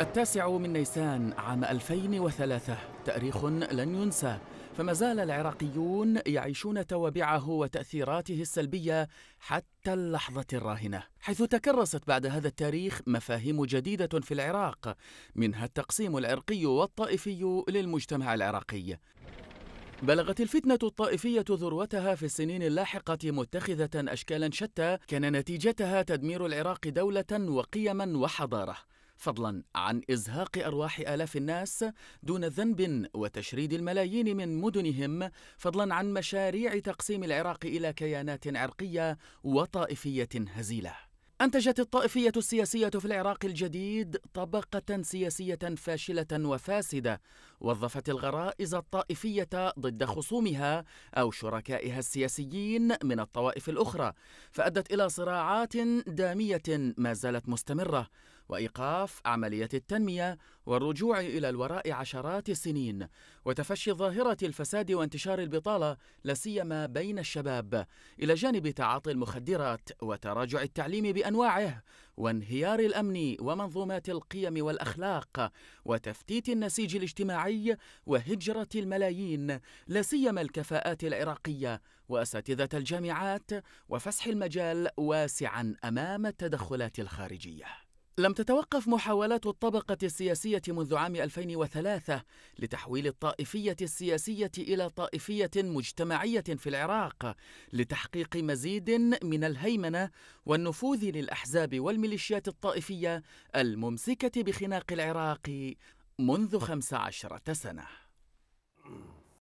التاسع من نيسان عام 2003 تاريخ لن ينسى فما زال العراقيون يعيشون توابعه وتاثيراته السلبيه حتى اللحظه الراهنه حيث تكرست بعد هذا التاريخ مفاهيم جديده في العراق منها التقسيم العرقي والطائفي للمجتمع العراقي بلغت الفتنة الطائفية ذروتها في السنين اللاحقة متخذة أشكالا شتى كان نتيجتها تدمير العراق دولة وقيما وحضارة فضلا عن إزهاق أرواح آلاف الناس دون ذنب وتشريد الملايين من مدنهم فضلا عن مشاريع تقسيم العراق إلى كيانات عرقية وطائفية هزيله أنتجت الطائفية السياسية في العراق الجديد طبقة سياسية فاشلة وفاسدة وظفت الغرائز الطائفية ضد خصومها أو شركائها السياسيين من الطوائف الأخرى فأدت إلى صراعات دامية ما زالت مستمرة وإيقاف عملية التنمية والرجوع إلى الوراء عشرات السنين وتفشي ظاهرة الفساد وانتشار البطالة لسيما بين الشباب إلى جانب تعاطي المخدرات وتراجع التعليم بأنواعه وانهيار الامن ومنظومات القيم والاخلاق وتفتيت النسيج الاجتماعي وهجره الملايين لا سيما الكفاءات العراقيه واساتذه الجامعات وفسح المجال واسعا امام التدخلات الخارجيه لم تتوقف محاولات الطبقة السياسية منذ عام 2003 لتحويل الطائفية السياسية إلى طائفية مجتمعية في العراق لتحقيق مزيد من الهيمنة والنفوذ للأحزاب والميليشيات الطائفية الممسكة بخناق العراق منذ 15 سنة